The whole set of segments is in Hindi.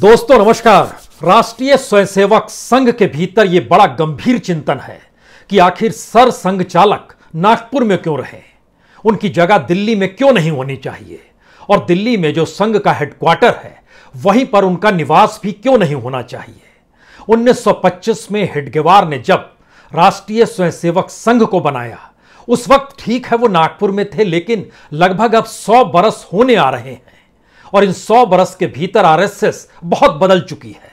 दोस्तों नमस्कार राष्ट्रीय स्वयंसेवक संघ के भीतर यह बड़ा गंभीर चिंतन है कि आखिर सर संघ चालक नागपुर में क्यों रहे उनकी जगह दिल्ली में क्यों नहीं होनी चाहिए और दिल्ली में जो संघ का हेडक्वार्टर है वहीं पर उनका निवास भी क्यों नहीं होना चाहिए 1925 में हेडगेवार ने जब राष्ट्रीय स्वयंसेवक संघ को बनाया उस वक्त ठीक है वो नागपुर में थे लेकिन लगभग अब सौ बरस होने आ रहे हैं और इन सौ बरस के भीतर आरएसएस बहुत बदल चुकी है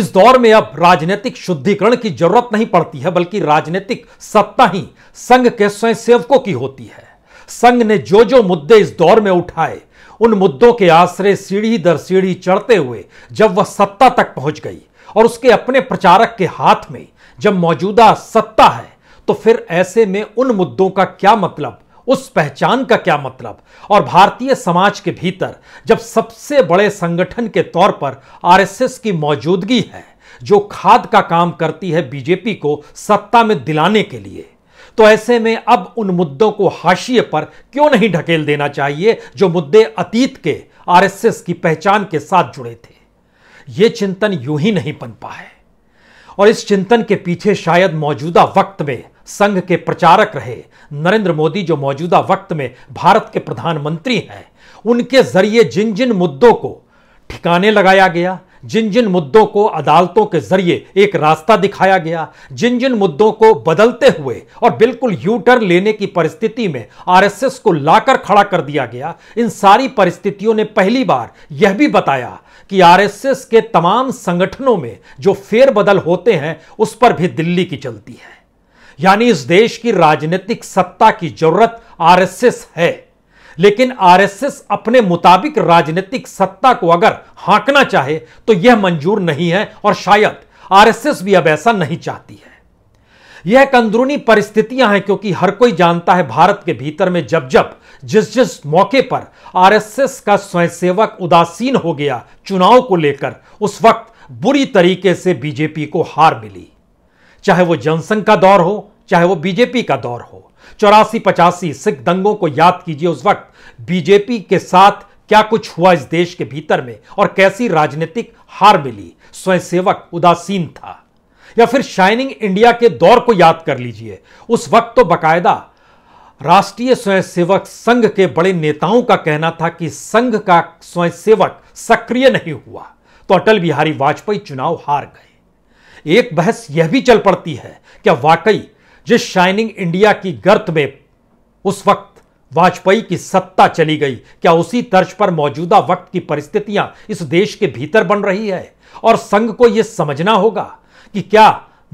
इस दौर में अब राजनीतिक शुद्धिकरण की जरूरत नहीं पड़ती है बल्कि राजनीतिक सत्ता ही संघ के स्वयंसेवकों की होती है संघ ने जो जो मुद्दे इस दौर में उठाए उन मुद्दों के आश्रय सीढ़ी दर सीढ़ी चढ़ते हुए जब वह सत्ता तक पहुंच गई और उसके अपने प्रचारक के हाथ में जब मौजूदा सत्ता है तो फिर ऐसे में उन मुद्दों का क्या मतलब उस पहचान का क्या मतलब और भारतीय समाज के भीतर जब सबसे बड़े संगठन के तौर पर आरएसएस की मौजूदगी है जो खाद का काम करती है बीजेपी को सत्ता में दिलाने के लिए तो ऐसे में अब उन मुद्दों को हाशिए पर क्यों नहीं ढकेल देना चाहिए जो मुद्दे अतीत के आरएसएस की पहचान के साथ जुड़े थे यह चिंतन यूं ही नहीं बन पाए और इस चिंतन के पीछे शायद मौजूदा वक्त में संघ के प्रचारक रहे नरेंद्र मोदी जो मौजूदा वक्त में भारत के प्रधानमंत्री हैं उनके जरिए जिन जिन मुद्दों को ठिकाने लगाया गया जिन जिन मुद्दों को अदालतों के जरिए एक रास्ता दिखाया गया जिन जिन मुद्दों को बदलते हुए और बिल्कुल यूटर लेने की परिस्थिति में आरएसएस को लाकर खड़ा कर दिया गया इन सारी परिस्थितियों ने पहली बार यह भी बताया कि आरएसएस के तमाम संगठनों में जो फेरबदल होते हैं उस पर भी दिल्ली की चलती है यानी इस देश की राजनीतिक सत्ता की जरूरत आरएसएस है लेकिन आरएसएस अपने मुताबिक राजनीतिक सत्ता को अगर हांकना चाहे तो यह मंजूर नहीं है और शायद आरएसएस भी अब ऐसा नहीं चाहती है यह एक अंदरूनी परिस्थितियां हैं क्योंकि हर कोई जानता है भारत के भीतर में जब जब जिस जिस मौके पर आरएसएस का स्वयंसेवक उदासीन हो गया चुनाव को लेकर उस वक्त बुरी तरीके से बीजेपी को हार मिली चाहे वो जनसंघ का दौर हो चाहे वो बीजेपी का दौर हो चौरासी पचासी सिख दंगों को याद कीजिए उस वक्त बीजेपी के साथ क्या कुछ हुआ इस देश के भीतर में और कैसी राजनीतिक हार मिली स्वयंसेवक उदासीन था या फिर शाइनिंग इंडिया के दौर को याद कर लीजिए उस वक्त तो बकायदा राष्ट्रीय स्वयंसेवक संघ के बड़े नेताओं का कहना था कि संघ का स्वयंसेवक सक्रिय नहीं हुआ तो अटल बिहारी वाजपेयी चुनाव हार गए एक बहस यह भी चल पड़ती है क्या वाकई जिस शाइनिंग इंडिया की गर्त में उस वक्त वाजपेयी की सत्ता चली गई क्या उसी तर्ज पर मौजूदा वक्त की परिस्थितियां इस देश के भीतर बन रही है और संघ को यह समझना होगा कि क्या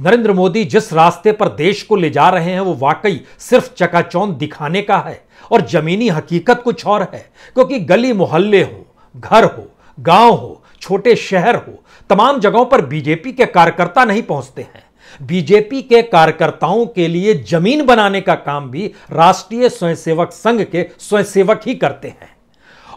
नरेंद्र मोदी जिस रास्ते पर देश को ले जा रहे हैं वो वाकई सिर्फ चकाचौंध दिखाने का है और जमीनी हकीकत कुछ और है क्योंकि गली मोहल्ले हो घर हो गांव हो छोटे शहर हो तमाम जगहों पर बीजेपी के कार्यकर्ता नहीं पहुंचते हैं बीजेपी के कार्यकर्ताओं के लिए जमीन बनाने का काम भी राष्ट्रीय स्वयंसेवक संघ के स्वयंसेवक ही करते हैं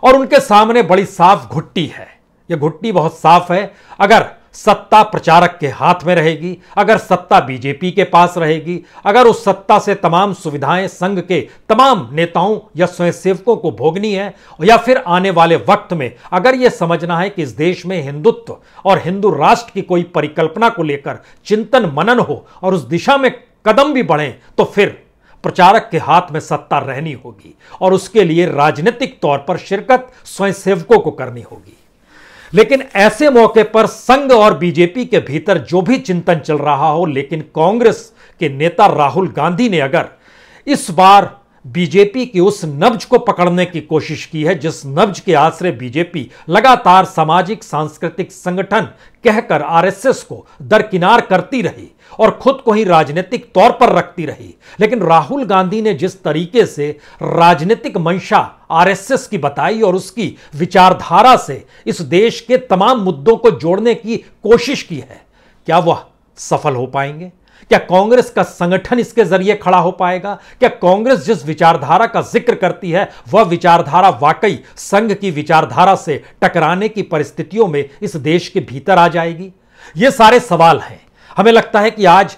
और उनके सामने बड़ी साफ घुट्टी है यह घुट्टी बहुत साफ है अगर सत्ता प्रचारक के हाथ में रहेगी अगर सत्ता बीजेपी के पास रहेगी अगर उस सत्ता से तमाम सुविधाएं संघ के तमाम नेताओं या स्वयंसेवकों को भोगनी है या फिर आने वाले वक्त में अगर यह समझना है कि इस देश में हिंदुत्व और हिंदू राष्ट्र की कोई परिकल्पना को लेकर चिंतन मनन हो और उस दिशा में कदम भी बढ़ें तो फिर प्रचारक के हाथ में सत्ता रहनी होगी और उसके लिए राजनीतिक तौर पर शिरकत स्वयंसेवकों को करनी होगी लेकिन ऐसे मौके पर संघ और बीजेपी के भीतर जो भी चिंतन चल रहा हो लेकिन कांग्रेस के नेता राहुल गांधी ने अगर इस बार बीजेपी की उस नब्ज को पकड़ने की कोशिश की है जिस नब्ज के आश्रय बीजेपी लगातार सामाजिक सांस्कृतिक संगठन कहकर आरएसएस को दरकिनार करती रही और खुद को ही राजनीतिक तौर पर रखती रही लेकिन राहुल गांधी ने जिस तरीके से राजनीतिक मंशा आरएसएस की बताई और उसकी विचारधारा से इस देश के तमाम मुद्दों को जोड़ने की कोशिश की है क्या वह सफल हो पाएंगे क्या कांग्रेस का संगठन इसके जरिए खड़ा हो पाएगा क्या कांग्रेस जिस विचारधारा का जिक्र करती है वह विचारधारा वाकई संघ की विचारधारा से टकराने की परिस्थितियों में इस देश के भीतर आ जाएगी ये सारे सवाल हैं हमें लगता है कि आज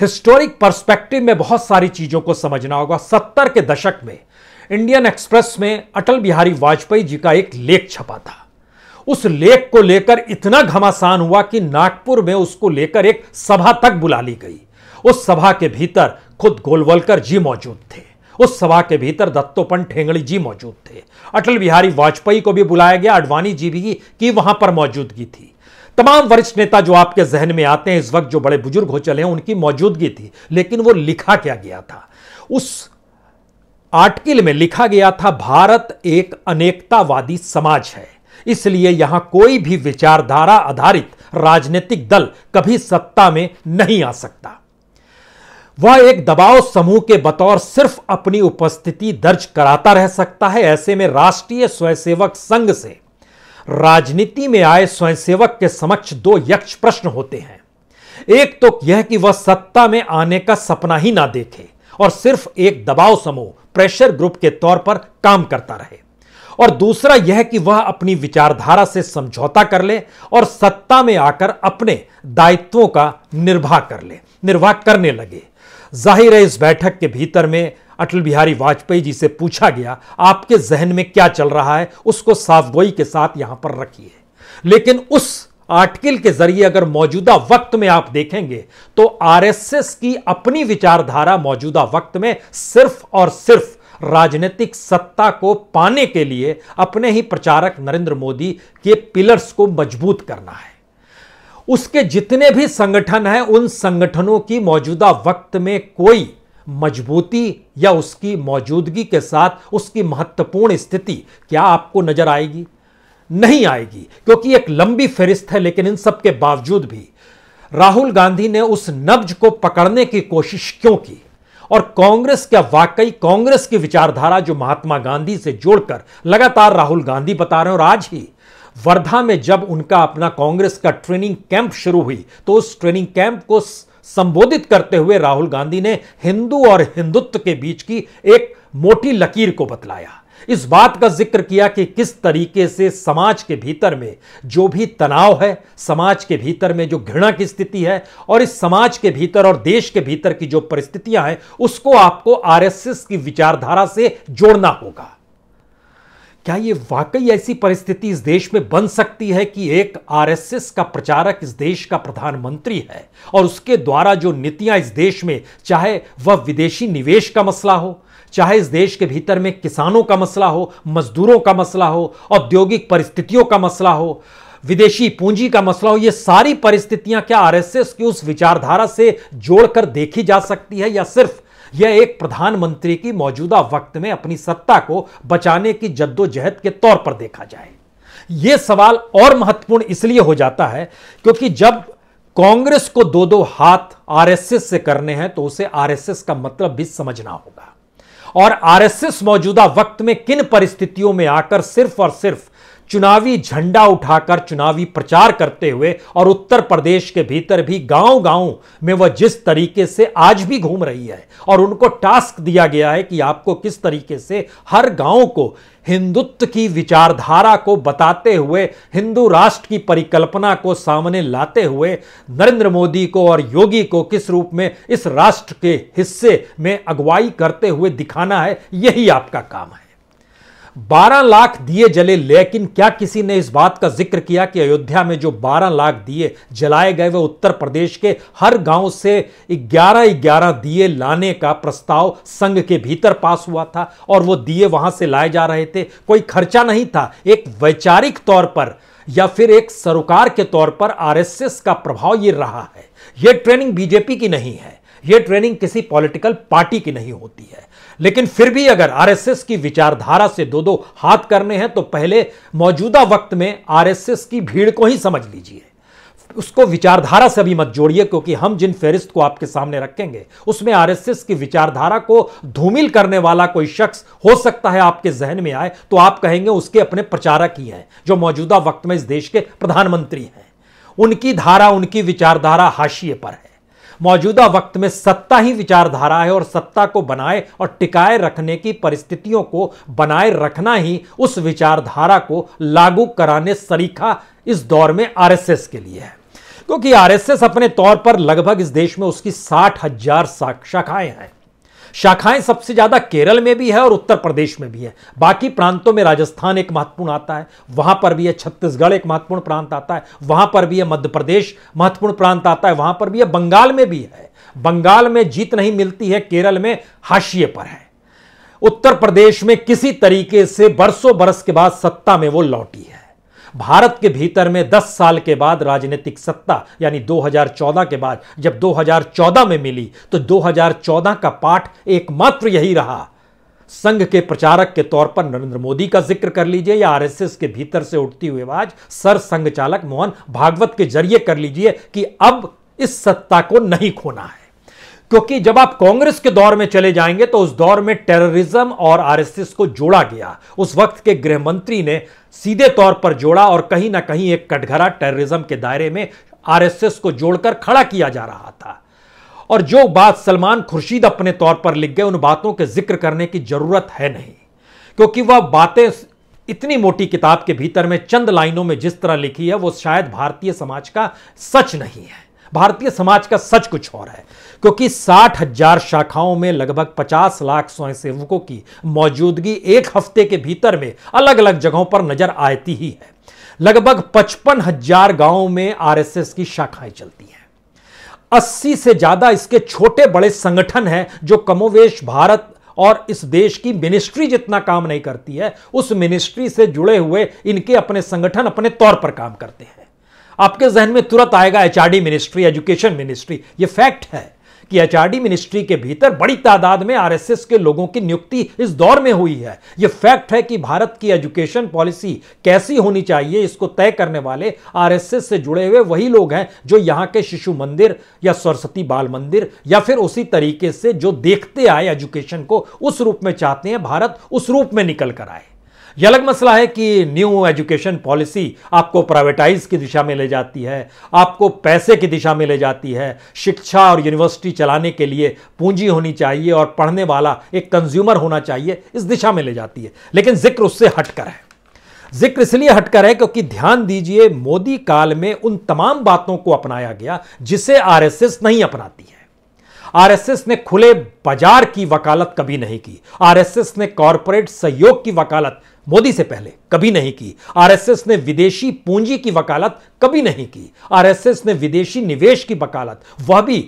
हिस्टोरिक पर्सपेक्टिव में बहुत सारी चीजों को समझना होगा सत्तर के दशक में इंडियन एक्सप्रेस में अटल बिहारी वाजपेयी जी का एक लेख छपा था उस लेख को लेकर इतना घमासान हुआ कि नागपुर में उसको लेकर एक सभा तक बुला ली गई उस सभा के भीतर खुद गोलवलकर जी मौजूद थे उस सभा के भीतर दत्तोपन ठेंगड़ी जी मौजूद थे अटल बिहारी वाजपेयी को भी बुलाया गया अडवाणी जी भी की वहां पर मौजूदगी थी तमाम वरिष्ठ नेता जो आपके जहन में आते हैं इस वक्त जो बड़े बुजुर्ग हो चले हैं उनकी मौजूदगी थी लेकिन वो लिखा क्या गया था उस आर्टिकल में लिखा गया था भारत एक अनेकतावादी समाज है इसलिए यहां कोई भी विचारधारा आधारित राजनीतिक दल कभी सत्ता में नहीं आ सकता वह एक दबाव समूह के बतौर सिर्फ अपनी उपस्थिति दर्ज कराता रह सकता है ऐसे में राष्ट्रीय स्वयंसेवक संघ से राजनीति में आए स्वयंसेवक के समक्ष दो यक्ष प्रश्न होते हैं एक तो यह कि वह सत्ता में आने का सपना ही ना देखे और सिर्फ एक दबाव समूह प्रेशर ग्रुप के तौर पर काम करता रहे और दूसरा यह कि वह अपनी विचारधारा से समझौता कर ले और सत्ता में आकर अपने दायित्वों का निर्वाह कर ले निर्वाह करने लगे जाहिर है इस बैठक के भीतर में अटल बिहारी वाजपेयी जी से पूछा गया आपके जहन में क्या चल रहा है उसको साफगोई के साथ यहां पर रखिए लेकिन उस आर्टिकल के जरिए अगर मौजूदा वक्त में आप देखेंगे तो आरएसएस की अपनी विचारधारा मौजूदा वक्त में सिर्फ और सिर्फ राजनीतिक सत्ता को पाने के लिए अपने ही प्रचारक नरेंद्र मोदी के पिलर्स को मजबूत करना है उसके जितने भी संगठन हैं उन संगठनों की मौजूदा वक्त में कोई मजबूती या उसकी मौजूदगी के साथ उसकी महत्वपूर्ण स्थिति क्या आपको नजर आएगी नहीं आएगी क्योंकि एक लंबी फहरिस्त है लेकिन इन सब के बावजूद भी राहुल गांधी ने उस नब्ज को पकड़ने की कोशिश क्यों की और कांग्रेस क्या वाकई कांग्रेस की विचारधारा जो महात्मा गांधी से जोड़कर लगातार राहुल गांधी बता रहे हैं और आज ही वर्धा में जब उनका अपना कांग्रेस का ट्रेनिंग कैंप शुरू हुई तो उस ट्रेनिंग कैंप को संबोधित करते हुए राहुल गांधी ने हिंदू और हिंदुत्व के बीच की एक मोटी लकीर को बतलाया इस बात का जिक्र किया कि किस तरीके से समाज के भीतर में जो भी तनाव है समाज के भीतर में जो घृणा की स्थिति है और इस समाज के भीतर और देश के भीतर की जो परिस्थितियां हैं उसको आपको आरएसएस की विचारधारा से जोड़ना होगा क्या ये वाकई ऐसी परिस्थिति इस देश में बन सकती है कि एक आरएसएस का प्रचारक इस देश का प्रधानमंत्री है और उसके द्वारा जो नीतियां इस देश में चाहे वह विदेशी निवेश का मसला हो चाहे इस देश के भीतर में किसानों का मसला हो मजदूरों का मसला हो औद्योगिक परिस्थितियों का मसला हो विदेशी पूंजी का मसला हो ये सारी परिस्थितियां क्या आरएसएस की उस विचारधारा से जोड़कर देखी जा सकती है या सिर्फ यह एक प्रधानमंत्री की मौजूदा वक्त में अपनी सत्ता को बचाने की जद्दोजहद के तौर पर देखा जाए यह सवाल और महत्वपूर्ण इसलिए हो जाता है क्योंकि जब कांग्रेस को दो दो हाथ आरएसएस से करने हैं तो उसे आरएसएस का मतलब भी समझना होगा और आरएसएस मौजूदा वक्त में किन परिस्थितियों में आकर सिर्फ और सिर्फ चुनावी झंडा उठाकर चुनावी प्रचार करते हुए और उत्तर प्रदेश के भीतर भी गांव गांव में वह जिस तरीके से आज भी घूम रही है और उनको टास्क दिया गया है कि आपको किस तरीके से हर गांव को हिंदुत्व की विचारधारा को बताते हुए हिंदू राष्ट्र की परिकल्पना को सामने लाते हुए नरेंद्र मोदी को और योगी को किस रूप में इस राष्ट्र के हिस्से में अगुवाई करते हुए दिखाना है यही आपका काम है बारह लाख दिए जले लेकिन क्या किसी ने इस बात का जिक्र किया कि अयोध्या में जो बारह लाख दिए जलाए गए वह उत्तर प्रदेश के हर गांव से ग्यारह ग्यारह दिए लाने का प्रस्ताव संघ के भीतर पास हुआ था और वो दिए वहां से लाए जा रहे थे कोई खर्चा नहीं था एक वैचारिक तौर पर या फिर एक सरोकार के तौर पर आरएसएस का प्रभाव ये रहा है यह ट्रेनिंग बीजेपी की नहीं है यह ट्रेनिंग किसी पॉलिटिकल पार्टी की नहीं होती है लेकिन फिर भी अगर आरएसएस की विचारधारा से दो दो हाथ करने हैं तो पहले मौजूदा वक्त में आरएसएस की भीड़ को ही समझ लीजिए उसको विचारधारा से भी मत जोड़िए क्योंकि हम जिन फेरिस्त को आपके सामने रखेंगे उसमें आरएसएस की विचारधारा को धूमिल करने वाला कोई शख्स हो सकता है आपके जहन में आए तो आप कहेंगे उसके अपने प्रचारक ही हैं जो मौजूदा वक्त में इस देश के प्रधानमंत्री हैं उनकी धारा उनकी विचारधारा हाशिए पर है मौजूदा वक्त में सत्ता ही विचारधारा है और सत्ता को बनाए और टिकाए रखने की परिस्थितियों को बनाए रखना ही उस विचारधारा को लागू कराने सरीखा इस दौर में आरएसएस के लिए है क्योंकि आरएसएस अपने तौर पर लगभग इस देश में उसकी साठ हजार शाखाएं हैं शाखाएं सबसे ज्यादा केरल में भी है और उत्तर प्रदेश में भी है बाकी प्रांतों में राजस्थान एक महत्वपूर्ण आता है वहां पर भी है छत्तीसगढ़ एक महत्वपूर्ण प्रांत आता है वहां पर भी है मध्य प्रदेश महत्वपूर्ण प्रांत आता है वहां पर भी है बंगाल में भी है बंगाल में जीत नहीं मिलती है केरल में हाशिए पर है उत्तर प्रदेश में किसी तरीके से बरसों बरस के बाद सत्ता में वो लौटी है भारत के भीतर में 10 साल के बाद राजनीतिक सत्ता यानी 2014 के बाद जब 2014 में मिली तो 2014 का पाठ एकमात्र यही रहा संघ के प्रचारक के तौर पर नरेंद्र मोदी का जिक्र कर लीजिए या आरएसएस के भीतर से उठती हुई आवाज सर संघ चालक मोहन भागवत के जरिए कर लीजिए कि अब इस सत्ता को नहीं खोना है क्योंकि जब आप कांग्रेस के दौर में चले जाएंगे तो उस दौर में टेररिज्म और आरएसएस को जोड़ा गया उस वक्त के गृहमंत्री ने सीधे तौर पर जोड़ा और कहीं ना कहीं एक कटघरा टेररिज्म के दायरे में आरएसएस को जोड़कर खड़ा किया जा रहा था और जो बात सलमान खुर्शीद अपने तौर पर लिख गए उन बातों के जिक्र करने की जरूरत है नहीं क्योंकि वह बातें इतनी मोटी किताब के भीतर में चंद लाइनों में जिस तरह लिखी है वो शायद भारतीय समाज का सच नहीं है भारतीय समाज का सच कुछ और है क्योंकि साठ हजार शाखाओं में लगभग पचास लाख स्वयंसेवकों की मौजूदगी एक हफ्ते के भीतर में अलग अलग जगहों पर नजर आती ही है लगभग पचपन हजार गांवों में आरएसएस की शाखाएं चलती हैं अस्सी से ज्यादा इसके छोटे बड़े संगठन हैं जो कमोवेश भारत और इस देश की मिनिस्ट्री जितना काम नहीं करती है उस मिनिस्ट्री से जुड़े हुए इनके अपने संगठन अपने तौर पर काम करते हैं आपके जहन में तुरंत आएगा एचआरडी मिनिस्ट्री एजुकेशन मिनिस्ट्री ये फैक्ट है कि एचआरडी मिनिस्ट्री के भीतर बड़ी तादाद में आरएसएस के लोगों की नियुक्ति इस दौर में हुई है यह फैक्ट है कि भारत की एजुकेशन पॉलिसी कैसी होनी चाहिए इसको तय करने वाले आरएसएस से जुड़े हुए वही लोग हैं जो यहाँ के शिशु मंदिर या सरस्वती बाल मंदिर या फिर उसी तरीके से जो देखते आए एजुकेशन को उस रूप में चाहते हैं भारत उस रूप में निकल कर आए यह अलग मसला है कि न्यू एजुकेशन पॉलिसी आपको प्राइवेटाइज की दिशा में ले जाती है आपको पैसे की दिशा में ले जाती है शिक्षा और यूनिवर्सिटी चलाने के लिए पूंजी होनी चाहिए और पढ़ने वाला एक कंज्यूमर होना चाहिए इस दिशा में ले जाती है लेकिन जिक्र उससे हटकर है जिक्र इसलिए हटकर है क्योंकि ध्यान दीजिए मोदी काल में उन तमाम बातों को अपनाया गया जिसे आरएसएस नहीं अपनाती है आरएसएस ने खुले बाजार की वकालत कभी नहीं की आरएसएस ने कॉरपोरेट सहयोग की वकालत मोदी से पहले कभी नहीं की आरएसएस ने विदेशी पूंजी की वकालत कभी नहीं की आरएसएस ने विदेशी निवेश की वकालत वह भी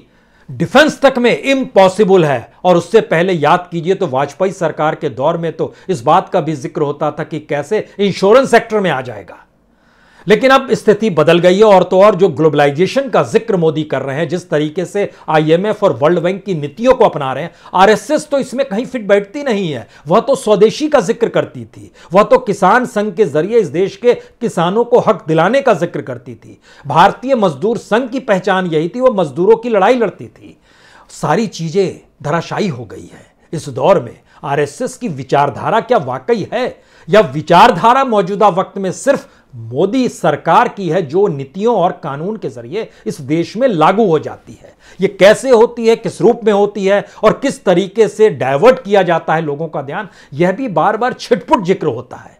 डिफेंस तक में इम्पॉसिबल है और उससे पहले याद कीजिए तो वाजपेयी सरकार के दौर में तो इस बात का भी जिक्र होता था कि कैसे इंश्योरेंस सेक्टर में आ जाएगा लेकिन अब स्थिति बदल गई है और तो और जो ग्लोबलाइजेशन का जिक्र मोदी कर रहे हैं जिस तरीके से आईएमएफ और वर्ल्ड बैंक की नीतियों को अपना रहे हैं आरएसएस तो इसमें कहीं फिट बैठती नहीं है वह तो स्वदेशी का जिक्र करती थी वह तो किसान संघ के जरिए इस देश के किसानों को हक दिलाने का जिक्र करती थी भारतीय मजदूर संघ की पहचान यही थी वह मजदूरों की लड़ाई लड़ती थी सारी चीजें धराशायी हो गई है इस दौर में आरएसएस की विचारधारा क्या वाकई है या विचारधारा मौजूदा वक्त में सिर्फ मोदी सरकार की है जो नीतियों और कानून के जरिए इस देश में लागू हो जाती है ये कैसे होती है किस रूप में होती है और किस तरीके से डाइवर्ट किया जाता है लोगों का ध्यान यह भी बार बार छिटपुट जिक्र होता है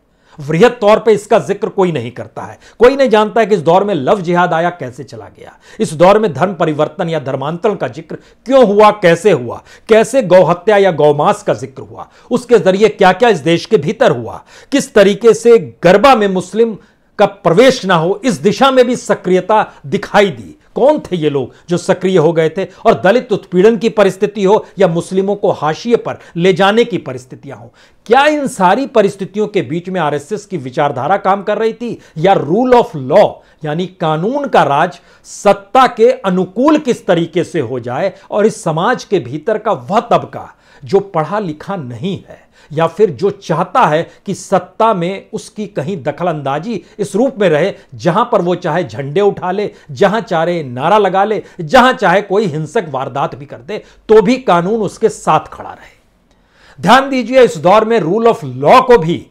वृहत तौर पे इसका जिक्र कोई नहीं करता है कोई नहीं जानता है कि इस दौर में लव जिहाद आया कैसे चला गया इस दौर में धर्म परिवर्तन या धर्मांतरण का जिक्र क्यों हुआ कैसे हुआ कैसे गौहत्या या गौमास का जिक्र हुआ उसके जरिए क्या क्या इस देश के भीतर हुआ किस तरीके से गरबा में मुस्लिम का प्रवेश ना हो इस दिशा में भी सक्रियता दिखाई दी कौन थे ये लोग जो सक्रिय हो गए थे और दलित उत्पीड़न की परिस्थिति हो या मुस्लिमों को हाशिए पर ले जाने की परिस्थितियां हो क्या इन सारी परिस्थितियों के बीच में आरएसएस की विचारधारा काम कर रही थी या रूल ऑफ लॉ यानी कानून का राज सत्ता के अनुकूल किस तरीके से हो जाए और इस समाज के भीतर का वह तबका जो पढ़ा लिखा नहीं है या फिर जो चाहता है कि सत्ता में उसकी कहीं दखल अंदाजी इस रूप में रहे जहां पर वो चाहे झंडे उठा ले जहां चाहे नारा लगा ले जहां चाहे कोई हिंसक वारदात भी कर दे तो भी कानून उसके साथ खड़ा रहे ध्यान दीजिए इस दौर में रूल ऑफ लॉ को भी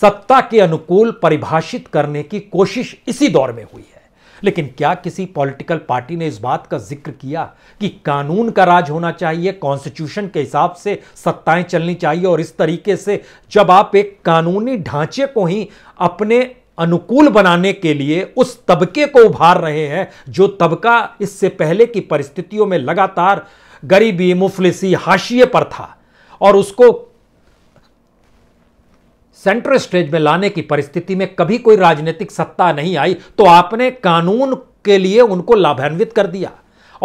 सत्ता के अनुकूल परिभाषित करने की कोशिश इसी दौर में हुई है लेकिन क्या किसी पॉलिटिकल पार्टी ने इस बात का जिक्र किया कि कानून का राज होना चाहिए कॉन्स्टिट्यूशन के हिसाब से सत्ताएं चलनी चाहिए और इस तरीके से जब आप एक कानूनी ढांचे को ही अपने अनुकूल बनाने के लिए उस तबके को उभार रहे हैं जो तबका इससे पहले की परिस्थितियों में लगातार गरीबी मुफलिसी हाशिए पर था और उसको सेंट्रल स्टेज में लाने की परिस्थिति में कभी कोई राजनीतिक सत्ता नहीं आई तो आपने कानून के लिए उनको लाभान्वित कर दिया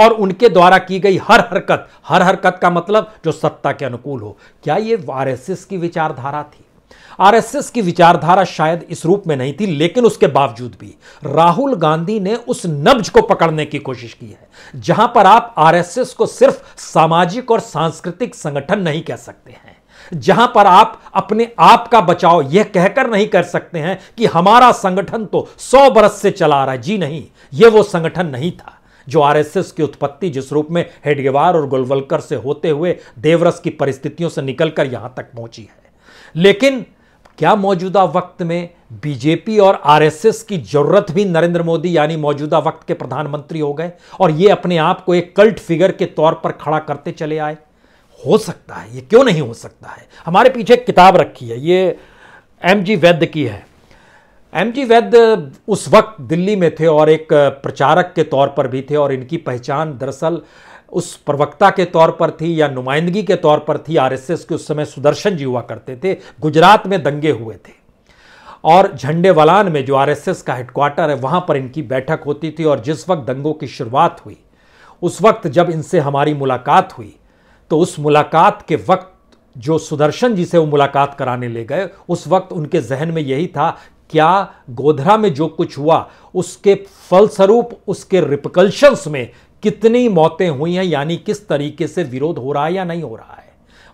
और उनके द्वारा की गई हर हरकत हर हरकत का मतलब जो सत्ता के अनुकूल हो क्या ये आरएसएस की विचारधारा थी आरएसएस की विचारधारा शायद इस रूप में नहीं थी लेकिन उसके बावजूद भी राहुल गांधी ने उस नब्ज को पकड़ने की कोशिश की है जहां पर आप आरएसएस को सिर्फ सामाजिक और सांस्कृतिक संगठन नहीं कह सकते हैं जहां पर आप अपने आप का बचाव यह कहकर नहीं कर सकते हैं कि हमारा संगठन तो सौ बरस से चला आ रहा है जी नहीं यह वो संगठन नहीं था जो आरएसएस की उत्पत्ति जिस रूप में हेडगेवार और गोलवलकर से होते हुए देवरस की परिस्थितियों से निकलकर यहां तक पहुंची है लेकिन क्या मौजूदा वक्त में बीजेपी और आरएसएस की जरूरत भी नरेंद्र मोदी यानी मौजूदा वक्त के प्रधानमंत्री हो गए और ये अपने आप को एक कल्ट फिगर के तौर पर खड़ा करते चले आए हो सकता है ये क्यों नहीं हो सकता है हमारे पीछे एक किताब रखी है ये एम जी वैद्य की है एम जी वैद्य उस वक्त दिल्ली में थे और एक प्रचारक के तौर पर भी थे और इनकी पहचान दरअसल उस प्रवक्ता के तौर पर थी या नुमाइंदगी के तौर पर थी आरएसएस के उस समय सुदर्शन जी हुआ करते थे गुजरात में दंगे हुए थे और झंडे वलान में जो आरएसएस का हेडक्वार्टर है वहाँ पर इनकी बैठक होती थी और जिस वक्त दंगों की शुरुआत हुई उस वक्त जब इनसे हमारी मुलाकात हुई तो उस मुलाकात के वक्त जो सुदर्शन जी से वो मुलाकात कराने ले गए उस वक्त उनके जहन में यही था क्या गोधरा में जो कुछ हुआ उसके फलस्वरूप उसके रिपकल्शंस में कितनी मौतें हुई हैं यानी किस तरीके से विरोध हो रहा है या नहीं हो रहा है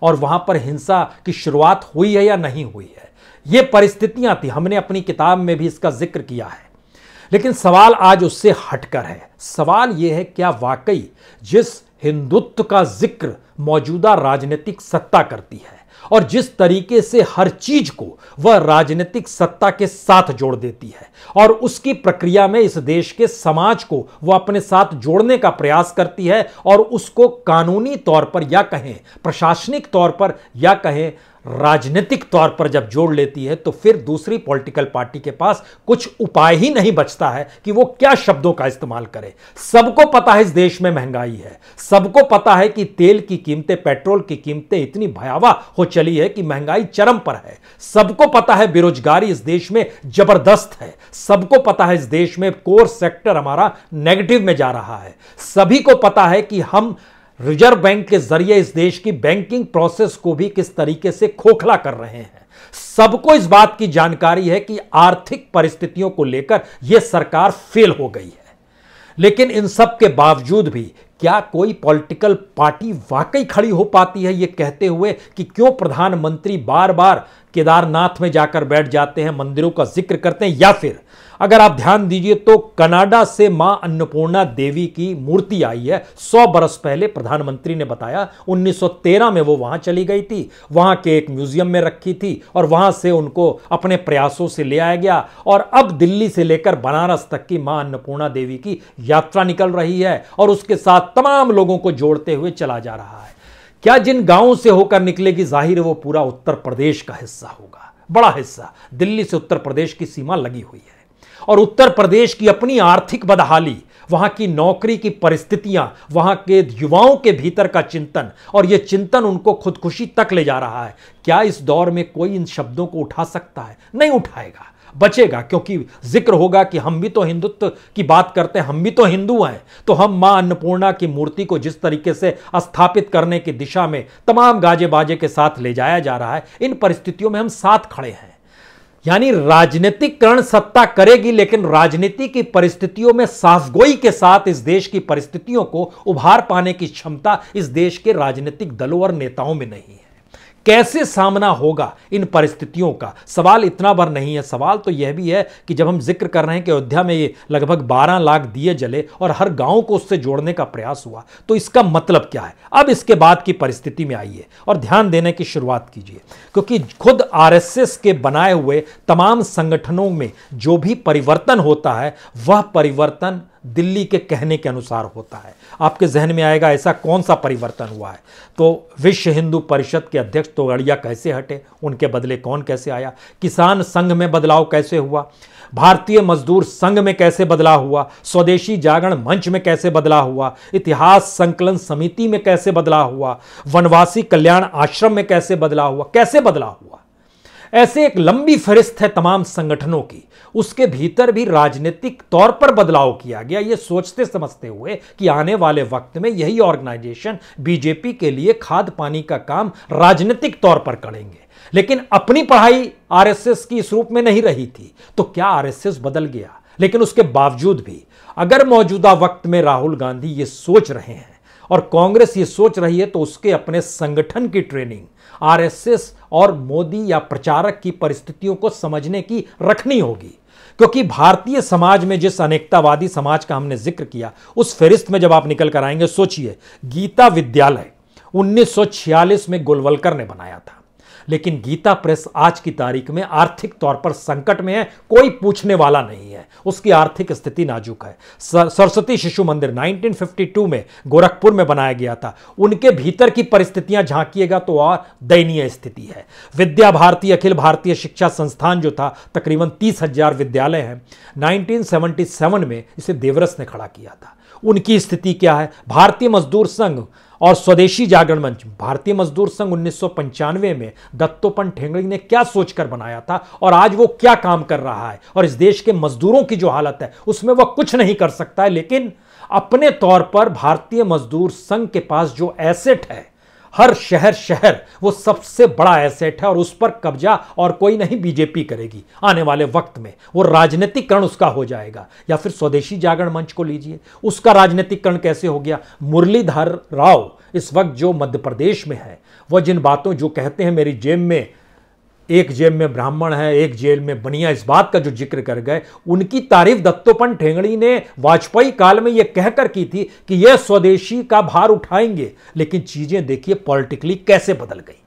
और वहां पर हिंसा की शुरुआत हुई है या नहीं हुई है ये परिस्थितियां थी हमने अपनी किताब में भी इसका जिक्र किया है लेकिन सवाल आज उससे हटकर है सवाल यह है क्या वाकई जिस हिंदुत्व का जिक्र मौजूदा राजनीतिक सत्ता करती है और जिस तरीके से हर चीज को वह राजनीतिक सत्ता के साथ जोड़ देती है और उसकी प्रक्रिया में इस देश के समाज को वह अपने साथ जोड़ने का प्रयास करती है और उसको कानूनी तौर पर या कहें प्रशासनिक तौर पर या कहें राजनीतिक तौर पर जब जोड़ लेती है तो फिर दूसरी पॉलिटिकल पार्टी के पास कुछ उपाय ही नहीं बचता है कि वो क्या शब्दों का इस्तेमाल करे सबको पता है इस देश में महंगाई है सबको पता है कि तेल की कीमतें पेट्रोल की कीमतें इतनी भयावह हो चली है कि महंगाई चरम पर है सबको पता है बेरोजगारी इस देश में जबरदस्त है सबको पता है इस देश में कोर सेक्टर हमारा नेगेटिव में जा रहा है सभी को पता है कि हम रिजर्व बैंक के जरिए इस देश की बैंकिंग प्रोसेस को भी किस तरीके से खोखला कर रहे हैं सबको इस बात की जानकारी है कि आर्थिक परिस्थितियों को लेकर यह सरकार फेल हो गई है लेकिन इन सब के बावजूद भी क्या कोई पॉलिटिकल पार्टी वाकई खड़ी हो पाती है यह कहते हुए कि क्यों प्रधानमंत्री बार बार केदारनाथ में जाकर बैठ जाते हैं मंदिरों का जिक्र करते हैं या फिर अगर आप ध्यान दीजिए तो कनाडा से मां अन्नपूर्णा देवी की मूर्ति आई है 100 बरस पहले प्रधानमंत्री ने बताया 1913 में वो वहां चली गई थी वहां के एक म्यूजियम में रखी थी और वहां से उनको अपने प्रयासों से ले आया गया और अब दिल्ली से लेकर बनारस तक की मां अन्नपूर्णा देवी की यात्रा निकल रही है और उसके साथ तमाम लोगों को जोड़ते हुए चला जा रहा है क्या जिन गांवों से होकर निकलेगी जाहिर है वो पूरा उत्तर प्रदेश का हिस्सा होगा बड़ा हिस्सा दिल्ली से उत्तर प्रदेश की सीमा लगी हुई है और उत्तर प्रदेश की अपनी आर्थिक बदहाली वहां की नौकरी की परिस्थितियां वहां के युवाओं के भीतर का चिंतन और यह चिंतन उनको खुदकुशी तक ले जा रहा है क्या इस दौर में कोई इन शब्दों को उठा सकता है नहीं उठाएगा बचेगा क्योंकि जिक्र होगा कि हम भी तो हिंदुत्व की बात करते हैं हम भी तो हिंदू हैं तो हम मां अन्नपूर्णा की मूर्ति को जिस तरीके से स्थापित करने की दिशा में तमाम गाजे बाजे के साथ ले जाया जा रहा है इन परिस्थितियों में हम साथ खड़े हैं यानी राजनीतिकरण सत्ता करेगी लेकिन राजनीति की परिस्थितियों में सासगोई के साथ इस देश की परिस्थितियों को उभार पाने की क्षमता इस देश के राजनीतिक दलों और नेताओं में नहीं है कैसे सामना होगा इन परिस्थितियों का सवाल इतना भर नहीं है सवाल तो यह भी है कि जब हम जिक्र कर रहे हैं कि अयोध्या में ये लगभग 12 लाख दिए जले और हर गांव को उससे जोड़ने का प्रयास हुआ तो इसका मतलब क्या है अब इसके बाद की परिस्थिति में आइए और ध्यान देने की शुरुआत कीजिए क्योंकि खुद आर के बनाए हुए तमाम संगठनों में जो भी परिवर्तन होता है वह परिवर्तन दिल्ली के कहने के अनुसार होता है आपके जहन में आएगा ऐसा कौन सा परिवर्तन हुआ है तो विश्व हिंदू परिषद के अध्यक्ष तोगड़िया कैसे हटे उनके बदले कौन कैसे आया किसान संघ में बदलाव कैसे हुआ भारतीय मजदूर संघ में कैसे बदलाव हुआ स्वदेशी जागरण मंच में कैसे बदलाव हुआ इतिहास संकलन समिति में कैसे बदलाव हुआ वनवासी कल्याण आश्रम में कैसे बदलाव हुआ कैसे बदलाव हुआ ऐसे एक लंबी फहरिस्त है तमाम संगठनों की उसके भीतर भी राजनीतिक तौर पर बदलाव किया गया ये सोचते समझते हुए कि आने वाले वक्त में यही ऑर्गेनाइजेशन बीजेपी के लिए खाद पानी का काम राजनीतिक तौर पर करेंगे लेकिन अपनी पढ़ाई आरएसएस की इस रूप में नहीं रही थी तो क्या आरएसएस बदल गया लेकिन उसके बावजूद भी अगर मौजूदा वक्त में राहुल गांधी ये सोच रहे हैं और कांग्रेस ये सोच रही है तो उसके अपने संगठन की ट्रेनिंग आरएसएस और मोदी या प्रचारक की परिस्थितियों को समझने की रखनी होगी क्योंकि भारतीय समाज में जिस अनेकतावादी समाज का हमने जिक्र किया उस फेरिस्त में जब आप निकल कर आएंगे सोचिए गीता विद्यालय 1946 में गोलवलकर ने बनाया था लेकिन गीता प्रेस आज की तारीख में आर्थिक तौर पर संकट में है कोई पूछने वाला नहीं है उसकी आर्थिक स्थिति नाजुक है सरस्वती शिशु मंदिर 1952 में गोरखपुर में बनाया गया था उनके भीतर की परिस्थितियां झांकीेगा तो और दयनीय स्थिति है विद्या भारती अखिल भारतीय शिक्षा संस्थान जो था तकरीबन तीस हजार विद्यालय हैं नाइनटीन में इसे देवरस ने खड़ा किया था उनकी स्थिति क्या है भारतीय मजदूर संघ और स्वदेशी जागरण मंच भारतीय मजदूर संघ उन्नीस में दत्तोपन ठेंगड़ी ने क्या सोचकर बनाया था और आज वो क्या काम कर रहा है और इस देश के मजदूरों की जो हालत है उसमें वह कुछ नहीं कर सकता है लेकिन अपने तौर पर भारतीय मजदूर संघ के पास जो एसेट है हर शहर शहर वो सबसे बड़ा एसेट है और उस पर कब्जा और कोई नहीं बीजेपी करेगी आने वाले वक्त में वो राजनीतिकरण उसका हो जाएगा या फिर स्वदेशी जागरण मंच को लीजिए उसका राजनीतिकरण कैसे हो गया मुरलीधर राव इस वक्त जो मध्य प्रदेश में है वह जिन बातों जो कहते हैं मेरी जेब में एक जेल में ब्राह्मण है एक जेल में बनिया इस बात का जो जिक्र कर गए उनकी तारीफ दत्तोपन ठेंगड़ी ने वाजपेयी काल में यह कहकर की थी कि यह स्वदेशी का भार उठाएंगे लेकिन चीजें देखिए पॉलिटिकली कैसे बदल गई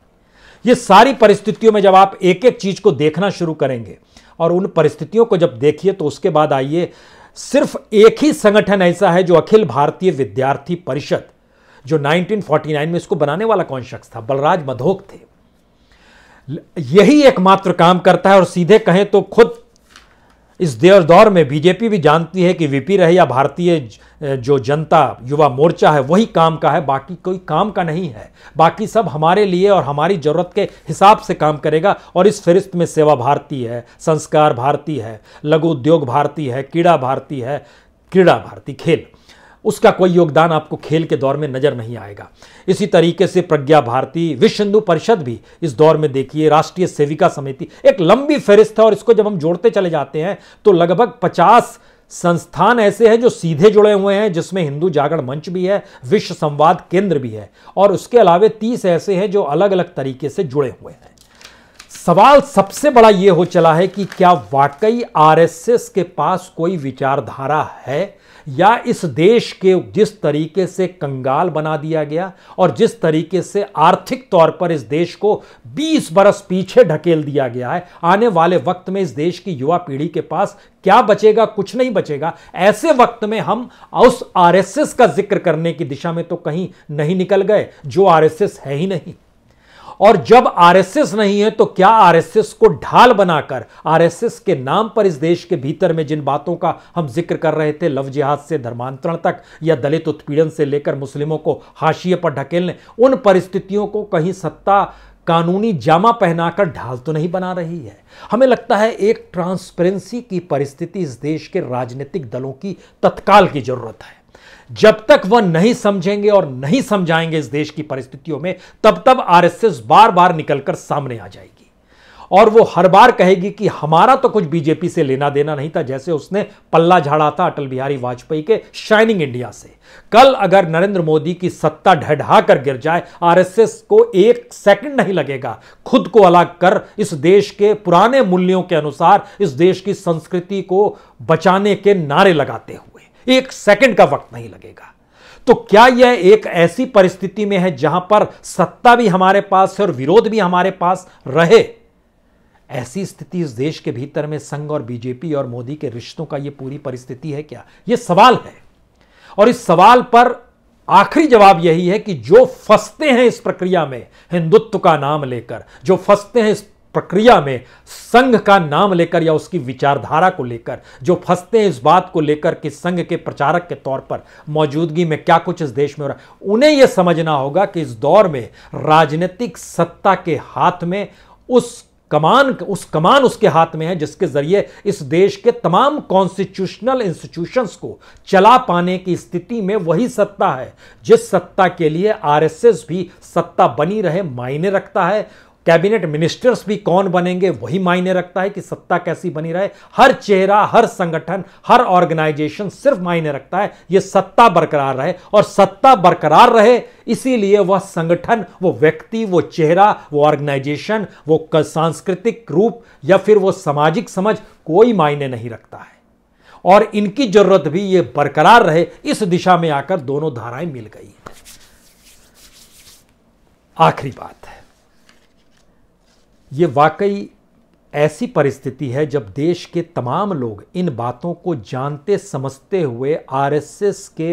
ये सारी परिस्थितियों में जब आप एक एक चीज को देखना शुरू करेंगे और उन परिस्थितियों को जब देखिए तो उसके बाद आइए सिर्फ एक ही संगठन ऐसा है जो अखिल भारतीय विद्यार्थी परिषद जो 1949 में इसको बनाने वाला कौन शख्स था बलराज मधोक थे यही एकमात्र काम करता है और सीधे कहें तो खुद इस देर दौर में बीजेपी भी जानती है कि वीपी रहे या भारतीय जो जनता युवा मोर्चा है वही काम का है बाकी कोई काम का नहीं है बाकी सब हमारे लिए और हमारी ज़रूरत के हिसाब से काम करेगा और इस फहरिस्त में सेवा भारती है संस्कार भारती है लघु उद्योग भारती है कीड़ा भारती है क्रीड़ा भारती खेल उसका कोई योगदान आपको खेल के दौर में नजर नहीं आएगा इसी तरीके से प्रज्ञा भारती विश्व हिंदू परिषद भी इस दौर में देखिए राष्ट्रीय सेविका समिति एक लंबी फहरिस्त है और इसको जब हम जोड़ते चले जाते हैं तो लगभग पचास संस्थान ऐसे हैं जो सीधे जुड़े हुए हैं जिसमें हिंदू जागरण मंच भी है विश्व संवाद केंद्र भी है और उसके अलावे तीस ऐसे हैं जो अलग अलग तरीके से जुड़े हुए हैं सवाल सबसे बड़ा यह हो चला है कि क्या वाकई आरएसएस के पास कोई विचारधारा है या इस देश के जिस तरीके से कंगाल बना दिया गया और जिस तरीके से आर्थिक तौर पर इस देश को 20 बरस पीछे ढकेल दिया गया है आने वाले वक्त में इस देश की युवा पीढ़ी के पास क्या बचेगा कुछ नहीं बचेगा ऐसे वक्त में हम उस आरएसएस का जिक्र करने की दिशा में तो कहीं नहीं निकल गए जो आरएसएस है ही नहीं और जब आरएसएस नहीं है तो क्या आरएसएस को ढाल बनाकर आरएसएस के नाम पर इस देश के भीतर में जिन बातों का हम जिक्र कर रहे थे लव जिहाद से धर्मांतरण तक या दलित उत्पीड़न से लेकर मुस्लिमों को हाशिए पर ढकेलने उन परिस्थितियों को कहीं सत्ता कानूनी जामा पहनाकर ढाल तो नहीं बना रही है हमें लगता है एक ट्रांसपेरेंसी की परिस्थिति इस देश के राजनीतिक दलों की तत्काल की जरूरत है जब तक वह नहीं समझेंगे और नहीं समझाएंगे इस देश की परिस्थितियों में तब तब आरएसएस बार बार निकलकर सामने आ जाएगी और वो हर बार कहेगी कि हमारा तो कुछ बीजेपी से लेना देना नहीं था जैसे उसने पल्ला झाड़ा था अटल बिहारी वाजपेयी के शाइनिंग इंडिया से कल अगर नरेंद्र मोदी की सत्ता ढढ़ा कर गिर जाए आरएसएस को एक सेकंड नहीं लगेगा खुद को अलग कर इस देश के पुराने मूल्यों के अनुसार इस देश की संस्कृति को बचाने के नारे लगाते हुए एक सेकंड का वक्त नहीं लगेगा तो क्या यह एक ऐसी परिस्थिति में है जहां पर सत्ता भी हमारे पास है और विरोध भी हमारे पास रहे ऐसी स्थिति इस देश के भीतर में संघ और बीजेपी और मोदी के रिश्तों का यह पूरी परिस्थिति है क्या यह सवाल है और इस सवाल पर आखिरी जवाब यही है कि जो फंसते हैं इस प्रक्रिया में हिंदुत्व का नाम लेकर जो फंसते हैं इस प्रक्रिया में संघ का नाम लेकर या उसकी विचारधारा को लेकर जो फंसते हैं इस बात को लेकर कि संघ के प्रचारक के तौर पर मौजूदगी में क्या कुछ इस देश में हो रहा है उन्हें यह समझना होगा कि इस दौर में राजनीतिक सत्ता के हाथ में उस कमान उस कमान उसके हाथ में है जिसके जरिए इस देश के तमाम कॉन्स्टिट्यूशनल इंस्टीट्यूशंस को चला पाने की स्थिति में वही सत्ता है जिस सत्ता के लिए आरएसएस भी सत्ता बनी रहे मायने रखता है कैबिनेट मिनिस्टर्स भी कौन बनेंगे वही मायने रखता है कि सत्ता कैसी बनी रहे हर चेहरा हर संगठन हर ऑर्गेनाइजेशन सिर्फ मायने रखता है ये सत्ता बरकरार रहे और सत्ता बरकरार रहे इसीलिए वह संगठन वो व्यक्ति वो चेहरा वो ऑर्गेनाइजेशन वो सांस्कृतिक रूप या फिर वो सामाजिक समझ कोई मायने नहीं रखता है और इनकी जरूरत भी ये बरकरार रहे इस दिशा में आकर दोनों धाराएं मिल गई हैं आखिरी बात ये वाकई ऐसी परिस्थिति है जब देश के तमाम लोग इन बातों को जानते समझते हुए आरएसएस के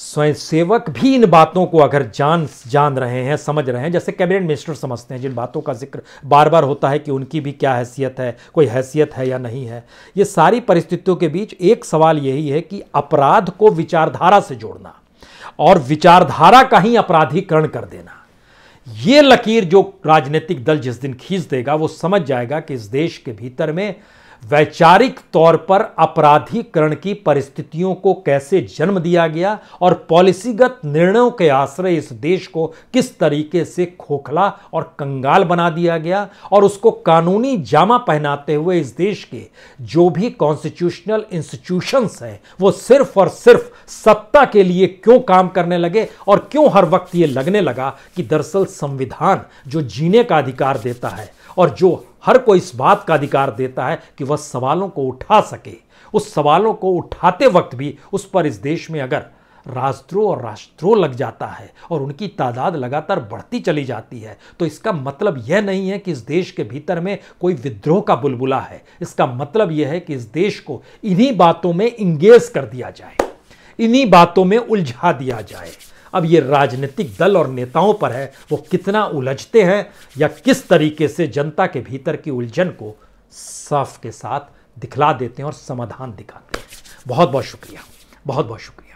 स्वयंसेवक भी इन बातों को अगर जान जान रहे हैं समझ रहे हैं जैसे कैबिनेट मिनिस्टर समझते हैं जिन बातों का जिक्र बार बार होता है कि उनकी भी क्या हैसियत है कोई हैसियत है या नहीं है ये सारी परिस्थितियों के बीच एक सवाल यही है कि अपराध को विचारधारा से जोड़ना और विचारधारा का ही अपराधीकरण कर देना ये लकीर जो राजनीतिक दल जिस दिन खींच देगा वो समझ जाएगा कि इस देश के भीतर में वैचारिक तौर पर अपराधीकरण की परिस्थितियों को कैसे जन्म दिया गया और पॉलिसीगत निर्णयों के आश्रय इस देश को किस तरीके से खोखला और कंगाल बना दिया गया और उसको कानूनी जामा पहनाते हुए इस देश के जो भी कॉन्स्टिट्यूशनल इंस्टीट्यूशंस हैं वो सिर्फ और सिर्फ सत्ता के लिए क्यों काम करने लगे और क्यों हर वक्त ये लगने लगा कि दरअसल संविधान जो जीने का अधिकार देता है और जो हर कोई इस बात का अधिकार देता है कि वह सवालों को उठा सके उस सवालों को उठाते वक्त भी उस पर इस देश में अगर राजद्रोह और राष्ट्रोह लग जाता है और उनकी तादाद लगातार बढ़ती चली जाती है तो इसका मतलब यह नहीं है कि इस देश के भीतर में कोई विद्रोह का बुलबुला है इसका मतलब यह है कि इस देश को इन्हीं बातों में इंगेज कर दिया जाए इन्हीं बातों में उलझा दिया जाए अब ये राजनीतिक दल और नेताओं पर है वो कितना उलझते हैं या किस तरीके से जनता के भीतर की उलझन को साफ के साथ दिखला देते हैं और समाधान दिखाते हैं बहुत बहुत शुक्रिया बहुत बहुत शुक्रिया